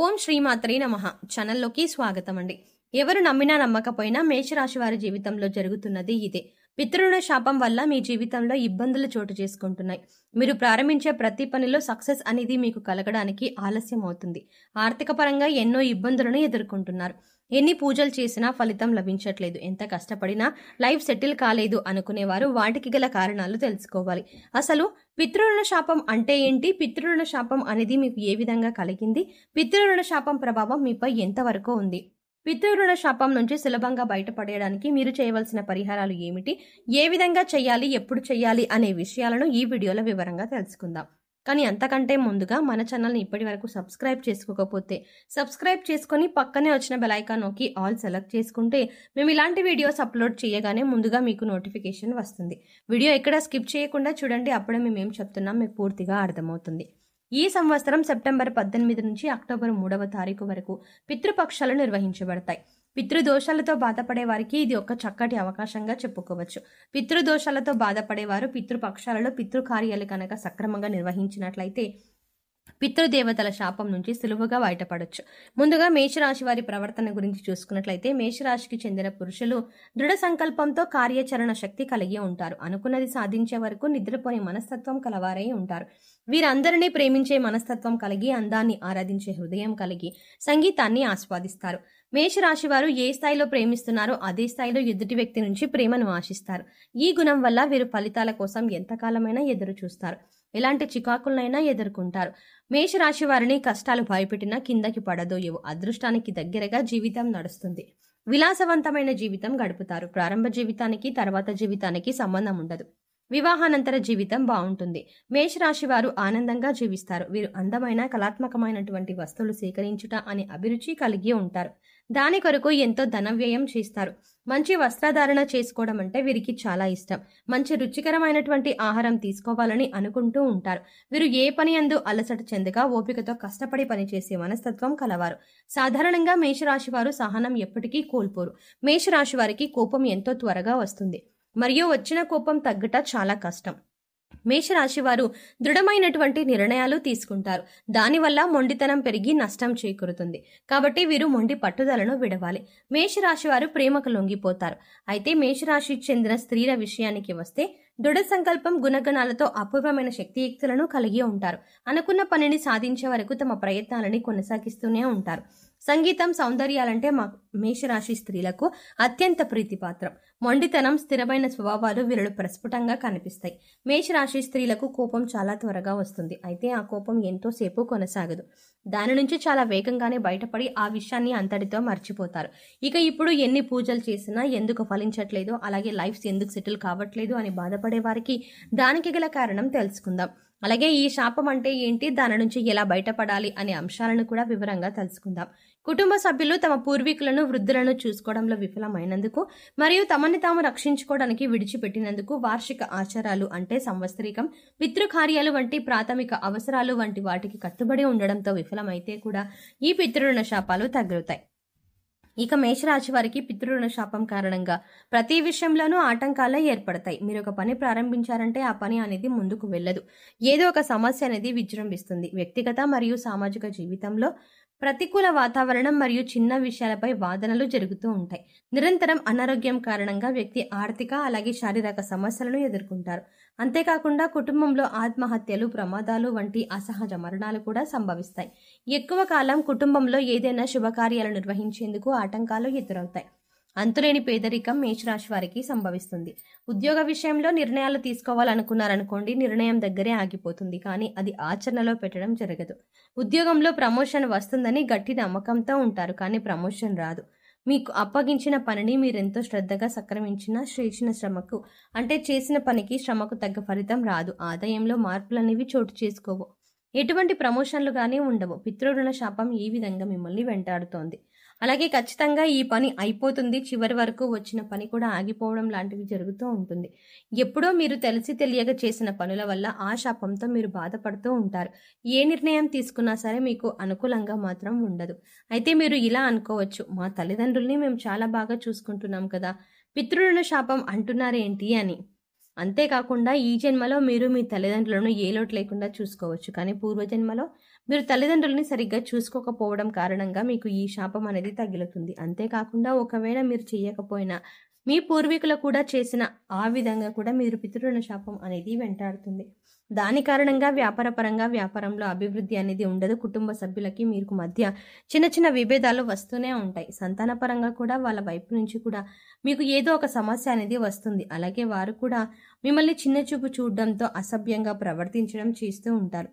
ఓం శ్రీమాత్రి నమ ఛానల్లోకి స్వాగతం అండి ఎవరు నమ్మినా నమ్మకపోయినా మేషరాశి వారి జీవితంలో జరుగుతున్నది ఇదే పితృణ శాపం వల్ల మీ జీవితంలో ఇబ్బందులు చోటు చేసుకుంటున్నాయి మీరు ప్రారంభించే ప్రతి పనిలో సక్సెస్ అనేది మీకు కలగడానికి ఆలస్యం అవుతుంది ఆర్థిక పరంగా ఎన్నో ఇబ్బందులను ఎదుర్కొంటున్నారు ఎన్ని పూజలు చేసినా ఫలితం లభించట్లేదు ఎంత కష్టపడినా లైఫ్ సెటిల్ కాలేదు అనుకునేవారు వాటికి గల కారణాలు తెలుసుకోవాలి అసలు పితృరుణ శాపం అంటే ఏంటి పితృరుణ శాపం అనేది మీకు ఏ విధంగా కలిగింది పితృరుణ శాపం ప్రభావం మీపై ఎంతవరకు ఉంది పితృరుణ శాపం నుంచి సులభంగా బయటపడేయడానికి మీరు చేయవలసిన పరిహారాలు ఏమిటి ఏ విధంగా చేయాలి ఎప్పుడు చేయాలి అనే విషయాలను ఈ వీడియోలో వివరంగా తెలుసుకుందాం కానీ అంతకంటే ముందుగా మన ఛానల్ని ఇప్పటి వరకు సబ్స్క్రైబ్ చేసుకోకపోతే సబ్స్క్రైబ్ చేసుకుని పక్కనే వచ్చిన బెలైకా నొక్కి ఆల్ సెలెక్ట్ చేసుకుంటే మేము ఇలాంటి వీడియోస్ అప్లోడ్ చేయగానే ముందుగా మీకు నోటిఫికేషన్ వస్తుంది వీడియో ఎక్కడ స్కిప్ చేయకుండా చూడండి అప్పుడే మేము ఏం చెప్తున్నాం మీకు పూర్తిగా అర్థమవుతుంది ఈ సంవత్సరం సెప్టెంబర్ పద్దెనిమిది నుంచి అక్టోబర్ మూడవ తారీఖు వరకు పితృపక్షాలు నిర్వహించబడతాయి పితృదోషాలతో బాధపడే వారికి ఇది ఒక చక్కటి అవకాశంగా చెప్పుకోవచ్చు పితృదోషాలతో బాధపడేవారు పితృపక్షాలలో పితృకార్యాలు కనుక సక్రమంగా నిర్వహించినట్లయితే పితృదేవతల శాపం నుంచి సులువుగా బయటపడవచ్చు ముందుగా మేషరాశి వారి ప్రవర్తన గురించి చూసుకున్నట్లయితే మేషరాశికి చెందిన పురుషులు దృఢ సంకల్పంతో కార్యాచరణ శక్తి కలిగి ఉంటారు అనుకున్నది సాధించే వరకు నిద్రపోని మనస్తత్వం కలవారై ఉంటారు వీరందరినీ ప్రేమించే మనస్తత్వం కలిగి అందాన్ని ఆరాధించే హృదయం కలిగి సంగీతాన్ని ఆస్వాదిస్తారు మేషరాశి వారు ఏ స్థాయిలో ప్రేమిస్తున్నారో అదే స్థాయిలో ఎదుటి వ్యక్తి నుంచి ప్రేమను ఆశిస్తారు ఈ గుణం వల్ల వీరు ఫలితాల కోసం ఎంతకాలమైనా ఎదురు చూస్తారు ఎలాంటి చికాకులనైనా ఎదుర్కొంటారు మేషరాశి వారిని కష్టాలు భయపెట్టినా కిందకి పడదు ఇవ్వు అదృష్టానికి దగ్గరగా జీవితం నడుస్తుంది విలాసవంతమైన జీవితం గడుపుతారు ప్రారంభ జీవితానికి తర్వాత జీవితానికి సంబంధం ఉండదు వివాహానంతర జీవితం బాగుంటుంది మేషరాశి వారు ఆనందంగా జీవిస్తారు వీరు అందమైన కళాత్మకమైనటువంటి వస్తువులు సేకరించుట అనే అభిరుచి కలిగి ఉంటారు దాని కొరకు ఎంతో ధన వ్యయం చేస్తారు మంచి వస్త్రధారణ చేసుకోవడం అంటే వీరికి చాలా ఇష్టం మంచి రుచికరమైనటువంటి ఆహారం తీసుకోవాలని అనుకుంటూ ఉంటారు వీరు ఏ పని అందు అలసట చెందగా ఓపికతో కష్టపడి పనిచేసే మనస్తత్వం కలవారు సాధారణంగా మేషరాశి వారు సహనం ఎప్పటికీ కోల్పోరు మేషరాశి వారికి కోపం ఎంతో త్వరగా వస్తుంది మరియు వచ్చిన కోపం తగ్గట చాలా కష్టం మేషరాశి వారు దృఢమైనటువంటి నిర్ణయాలు తీసుకుంటారు దానివల్ల మొండితనం పెరిగి నష్టం చేకూరుతుంది కాబట్టి వీరు మొండి పట్టుదలను విడవాలి మేషరాశి వారు ప్రేమకు లొంగిపోతారు అయితే మేషరాశి చెందిన స్త్రీల విషయానికి వస్తే దృఢ సంకల్పం గుణగణాలతో అపూర్వమైన శక్తియుక్తులను కలిగి ఉంటారు అనుకున్న పనిని సాధించే వరకు తమ ప్రయత్నాలని కొనసాగిస్తూనే ఉంటారు సంగీతం సౌందర్యాలంటే మా మేషరాశి స్త్రీలకు అత్యంత ప్రీతిపాత్రం మొండితనం స్థిరమైన స్వభావాలు వీరులు ప్రస్ఫుటంగా కనిపిస్తాయి మేషరాశి స్త్రీలకు కోపం చాలా త్వరగా వస్తుంది అయితే ఆ కోపం ఎంతోసేపు కొనసాగదు దాని నుంచి చాలా వేగంగానే బయటపడి ఆ విషయాన్ని అంతటితో మర్చిపోతారు ఇక ఇప్పుడు ఎన్ని పూజలు చేసినా ఎందుకు ఫలించట్లేదు అలాగే లైఫ్ ఎందుకు సెటిల్ కావట్లేదు అని బాధపడే వారికి దానికి గల కారణం తెలుసుకుందాం అలాగే ఈ శాపం అంటే ఏంటి దాని నుంచి ఎలా బయటపడాలి అనే అంశాలను కూడా వివరంగా తెలుసుకుందాం కుటుంబ సభ్యులు తమ పూర్వీకులను వృద్ధులను చూసుకోవడంలో విఫలమైనందుకు మరియు తమని తాము రక్షించుకోవడానికి విడిచిపెట్టినందుకు వార్షిక ఆచారాలు అంటే సంవత్సరికం పితృకార్యాలు వంటి ప్రాథమిక అవసరాలు వంటి వాటికి కట్టుబడి ఉండడంతో విఫలమైతే కూడా ఈ పితృణ శాపాలు తగ్గుతాయి ఇక మేషరాశి వారికి పితృరుణ శాపం కారణంగా ప్రతి విషయంలోనూ ఆటంకాలే ఏర్పడతాయి మీరు ఒక పని ప్రారంభించారంటే ఆ పని అనేది ముందుకు వెళ్ళదు ఏదో ఒక సమస్య అనేది విజృంభిస్తుంది వ్యక్తిగత మరియు సామాజిక జీవితంలో ప్రతికూల వాతావరణం మరియు చిన్న విషయాలపై వాదనలు జరుగుతూ ఉంటాయి నిరంతరం అనారోగ్యం కారణంగా వ్యక్తి ఆర్థిక అలాగే శారీరక సమస్యలను ఎదుర్కొంటారు అంతేకాకుండా కుటుంబంలో ఆత్మహత్యలు ప్రమాదాలు వంటి అసహజ మరణాలు కూడా సంభవిస్తాయి ఎక్కువ కాలం కుటుంబంలో ఏదైనా శుభకార్యాలు నిర్వహించేందుకు ఆటంకాలు ఎదురవుతాయి అంతులేని పేదరికం మేషరాశి వారికి సంభవిస్తుంది ఉద్యోగ విషయంలో నిర్ణయాలు తీసుకోవాలనుకున్నారనుకోండి నిర్ణయం దగ్గరే ఆగిపోతుంది కానీ అది ఆచరణలో పెట్టడం జరగదు ఉద్యోగంలో ప్రమోషన్ వస్తుందని గట్టి నమ్మకంతో ఉంటారు కానీ ప్రమోషన్ రాదు మీకు అప్పగించిన పనిని మీరెంతో శ్రద్ధగా సక్రమించిన చేసిన శ్రమకు అంటే చేసిన పనికి శ్రమకు తగ్గ ఫలితం రాదు ఆదాయంలో మార్పులు అనేవి చోటు చేసుకోవు ఎటువంటి ప్రమోషన్లు కానీ ఉండవు పితృరుణ శాపం ఈ విధంగా మిమ్మల్ని వెంటాడుతోంది అలాగే ఖచ్చితంగా ఈ పని అయిపోతుంది చివరి వరకు వచ్చిన పని కూడా ఆగిపోవడం లాంటివి జరుగుతూ ఉంటుంది ఎప్పుడో మీరు తెలిసి తెలియక చేసిన పనుల వల్ల ఆ శాపంతో మీరు బాధపడుతూ ఉంటారు ఏ నిర్ణయం తీసుకున్నా సరే మీకు అనుకూలంగా మాత్రం ఉండదు అయితే మీరు ఇలా అనుకోవచ్చు మా తల్లిదండ్రుల్ని మేము చాలా బాగా చూసుకుంటున్నాం కదా పితృల శాపం అంటున్నారేంటి అని అంతేకాకుండా ఈ జన్మలో మీరు మీ తల్లిదండ్రులను ఏ లోటు లేకుండా చూసుకోవచ్చు కానీ పూర్వజన్మలో మీరు తల్లిదండ్రులని సరిగ్గా చూసుకోకపోవడం కారణంగా మీకు ఈ శాపం అనేది తగులుతుంది అంతేకాకుండా ఒకవేళ మీరు చేయకపోయినా మీ పూర్వీకులు కూడా చేసిన ఆ విధంగా కూడా మీరు పితృణ శాపం అనేది వెంటాడుతుంది దాని కారణంగా వ్యాపారపరంగా వ్యాపారంలో అభివృద్ధి అనేది ఉండదు కుటుంబ సభ్యులకి మీకు మధ్య చిన్న చిన్న విభేదాలు వస్తూనే ఉంటాయి సంతానపరంగా కూడా వాళ్ళ వైపు నుంచి కూడా మీకు ఏదో ఒక సమస్య అనేది వస్తుంది అలాగే వారు కూడా మిమ్మల్ని చిన్న చూపు చూడడంతో అసభ్యంగా ప్రవర్తించడం చేస్తూ ఉంటారు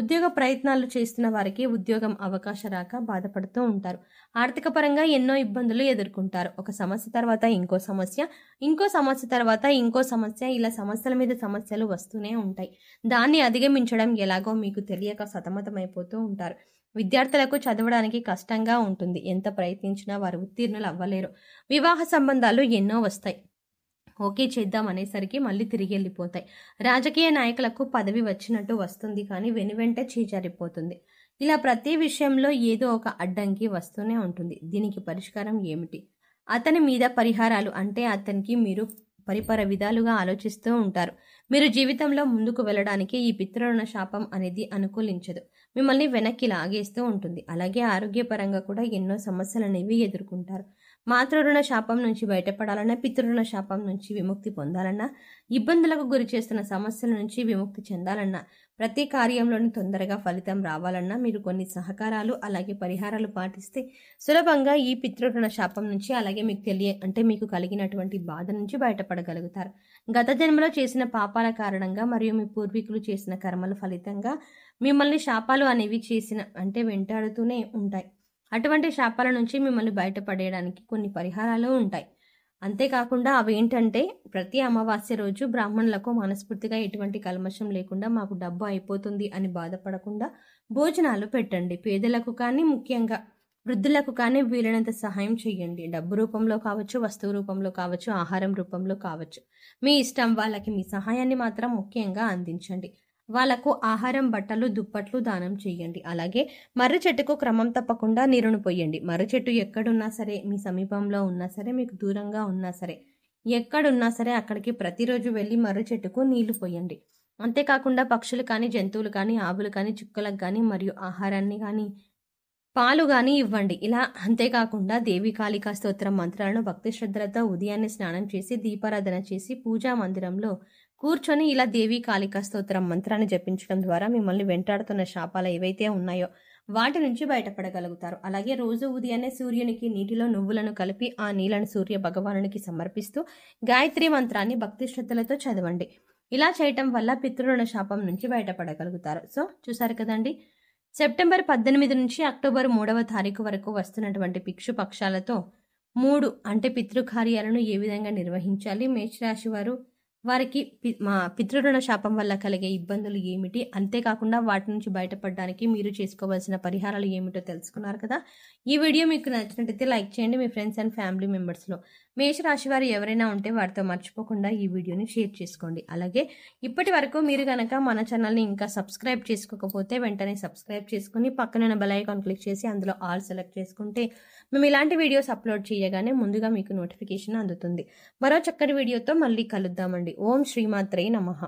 ఉద్యోగ ప్రయత్నాలు చేస్తున్న వారికి ఉద్యోగం అవకాశ రాక బాధపడుతూ ఉంటారు ఆర్థిక పరంగా ఎన్నో ఇబ్బందులు ఎదుర్కొంటారు ఒక సమస్య తర్వాత ఇంకో సమస్య ఇంకో సమస్య తర్వాత ఇంకో సమస్య ఇలా సమస్యల మీద సమస్యలు వస్తూనే ఉంటాయి దాన్ని అధిగమించడం ఎలాగో మీకు తెలియక సతమతమైపోతూ ఉంటారు విద్యార్థులకు చదవడానికి కష్టంగా ఉంటుంది ఎంత ప్రయత్నించినా వారు ఉత్తీర్ణులు అవ్వలేరు వివాహ సంబంధాలు ఎన్నో వస్తాయి ఓకే చేద్దాం అనేసరికి మళ్ళీ తిరిగి వెళ్ళిపోతాయి రాజకీయ నాయకులకు పదవి వచ్చినట్టు వస్తుంది కానీ వెను వెంట చీచారిపోతుంది ఇలా ప్రతి విషయంలో ఏదో ఒక అడ్డంకి వస్తూనే ఉంటుంది దీనికి పరిష్కారం ఏమిటి అతని మీద పరిహారాలు అంటే అతనికి మీరు పరిపర విధాలుగా ఆలోచిస్తూ ఉంటారు మీరు జీవితంలో ముందుకు వెళ్ళడానికి ఈ పితృణ శాపం అనేది అనుకూలించదు మిమ్మల్ని వెనక్కి లాగేస్తూ ఉంటుంది అలాగే ఆరోగ్యపరంగా కూడా ఎన్నో సమస్యలు అనేవి ఎదుర్కొంటారు మాతృరుణ శాపం నుంచి బయటపడాలన్నా పితృరుణ శాపం నుంచి విముక్తి పొందాలన్నా ఇబ్బందులకు గురి చేస్తున్న సమస్యల నుంచి విముక్తి చెందాలన్నా ప్రతి కార్యంలోని తొందరగా ఫలితం రావాలన్నా మీరు కొన్ని సహకారాలు అలాగే పరిహారాలు పాటిస్తే సులభంగా ఈ పితృరుణ శాపం నుంచి అలాగే మీకు తెలియ అంటే మీకు కలిగినటువంటి బాధ నుంచి బయటపడగలుగుతారు గత జన్మలో చేసిన పాపాల కారణంగా మరియు మీ పూర్వీకులు చేసిన కర్మల ఫలితంగా మిమ్మల్ని శాపాలు అనేవి చేసిన అంటే వెంటాడుతూనే ఉంటాయి అటువంటి శాపాల నుంచి మిమ్మల్ని బయటపడేయడానికి కొన్ని పరిహారాలు ఉంటాయి అంతేకాకుండా అవేంటంటే ప్రతి అమావాస్య రోజు బ్రాహ్మణులకు మనస్ఫూర్తిగా ఎటువంటి కల్మషం లేకుండా మాకు డబ్బు అయిపోతుంది అని బాధపడకుండా భోజనాలు పెట్టండి పేదలకు కానీ ముఖ్యంగా వృద్ధులకు కానీ వీలైనంత సహాయం చేయండి డబ్బు రూపంలో కావచ్చు వస్తువు రూపంలో కావచ్చు ఆహారం రూపంలో కావచ్చు మీ ఇష్టం వాళ్ళకి మీ సహాయాన్ని మాత్రం ముఖ్యంగా అందించండి వాళ్లకు ఆహారం బట్టలు దుప్పట్లు దానం చేయండి అలాగే మర్రి చెట్టుకు క్రమం తప్పకుండా నీరును పోయండి మర్రి చెట్టు ఎక్కడున్నా సరే మీ సమీపంలో ఉన్నా సరే మీకు దూరంగా ఉన్నా సరే ఎక్కడున్నా సరే అక్కడికి ప్రతిరోజు వెళ్ళి మర్రి చెట్టుకు నీళ్లు పోయండి అంతేకాకుండా పక్షులు కానీ జంతువులు కానీ ఆవులు కానీ చుక్కలకు కానీ మరియు ఆహారాన్ని కానీ పాలు కానీ ఇవ్వండి ఇలా అంతేకాకుండా దేవి కాళికా స్తోత్రం మంత్రాలను భక్తి శ్రద్ధలతో ఉదయాన్నే స్నానం చేసి దీపారాధన చేసి పూజా మందిరంలో కూర్చొని ఇలా దేవి కాళిక స్తోత్రం మంత్రాన్ని జపించడం ద్వారా మిమ్మల్ని వెంటాడుతున్న శాపాలు ఏవైతే ఉన్నాయో వాటి నుంచి బయటపడగలుగుతారు అలాగే రోజు ఉదయాన్నే సూర్యునికి నీటిలో నువ్వులను కలిపి ఆ నీళ్లను సూర్య భగవానునికి సమర్పిస్తూ గాయత్రి మంత్రాన్ని భక్తి శ్రద్ధలతో చదవండి ఇలా చేయటం వల్ల పితృరుణ శాపం నుంచి బయటపడగలుగుతారు సో చూసారు కదండి సెప్టెంబర్ పద్దెనిమిది నుంచి అక్టోబర్ మూడవ తారీఖు వరకు వస్తున్నటువంటి పిక్షు పక్షాలతో మూడు అంటే పితృకార్యాలను ఏ విధంగా నిర్వహించాలి మేషరాశి వారు వారికి మా పితృరుణ శాపం వల్ల కలిగే ఇబ్బందులు ఏమిటి అంతేకాకుండా వాటి నుంచి బయటపడడానికి మీరు చేసుకోవాల్సిన పరిహారాలు ఏమిటో తెలుసుకున్నారు కదా ఈ వీడియో మీకు నచ్చినట్టయితే లైక్ చేయండి మీ ఫ్రెండ్స్ అండ్ ఫ్యామిలీ మెంబర్స్లో మేషరాశి వారు ఎవరైనా ఉంటే వారితో మర్చిపోకుండా ఈ వీడియోని షేర్ చేసుకోండి అలాగే ఇప్పటి వరకు మీరు కనుక మన ఛానల్ని ఇంకా సబ్స్క్రైబ్ చేసుకోకపోతే వెంటనే సబ్స్క్రైబ్ చేసుకుని పక్కన బెలైకాన్ క్లిక్ చేసి అందులో ఆల్ సెలెక్ట్ చేసుకుంటే మేము ఇలాంటి వీడియోస్ అప్లోడ్ చేయగానే ముందుగా మీకు నోటిఫికేషన్ అందుతుంది మరో చక్కటి వీడియోతో మళ్ళీ కలుద్దామండి ఓం శ్రీమాత్రే నమః